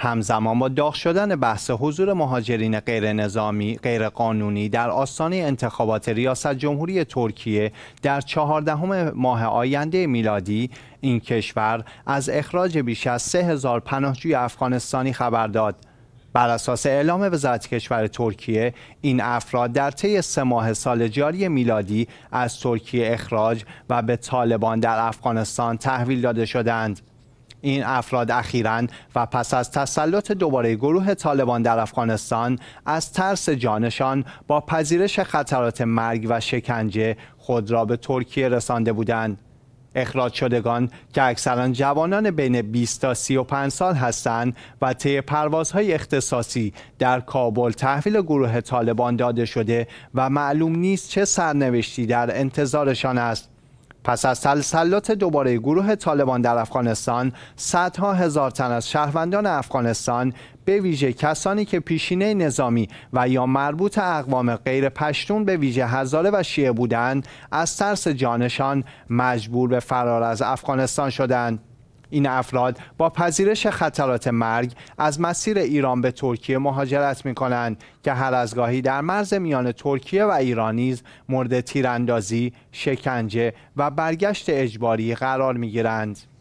همزمان با داغ شدن بحث حضور مهاجرین غیر نظامی غیر قانونی در آستانه انتخابات ریاست جمهوری ترکیه در چهاردهم ماه آینده میلادی این کشور از اخراج بیش از سه هزار پناهجوی افغانستانی خبر داد بر اساس اعلام وزارت کشور ترکیه این افراد در طی سه ماه سال جاری میلادی از ترکیه اخراج و به طالبان در افغانستان تحویل داده شدند این افراد اخیرا و پس از تسلط دوباره گروه طالبان در افغانستان از ترس جانشان با پذیرش خطرات مرگ و شکنجه خود را به ترکیه رسانده بودند اخراج شدگان که اکثرا جوانان بین 20 تا 35 سال هستند و طی پروازهای اختصاصی در کابل تحویل گروه طالبان داده شده و معلوم نیست چه سرنوشتی در انتظارشان است پس از تسلط دوباره گروه طالبان در افغانستان صدها هزار تن از شهروندان افغانستان به ویژه کسانی که پیشینه نظامی و یا مربوط اقوام غیر پشتون به ویژه هزاره و شیعه بودند از ترس جانشان مجبور به فرار از افغانستان شدند این افراد با پذیرش خطرات مرگ از مسیر ایران به ترکیه مهاجرت می کنند که هر از در مرز میان ترکیه و ایرانیز مورد تیراندازی، شکنجه و برگشت اجباری قرار می گیرند.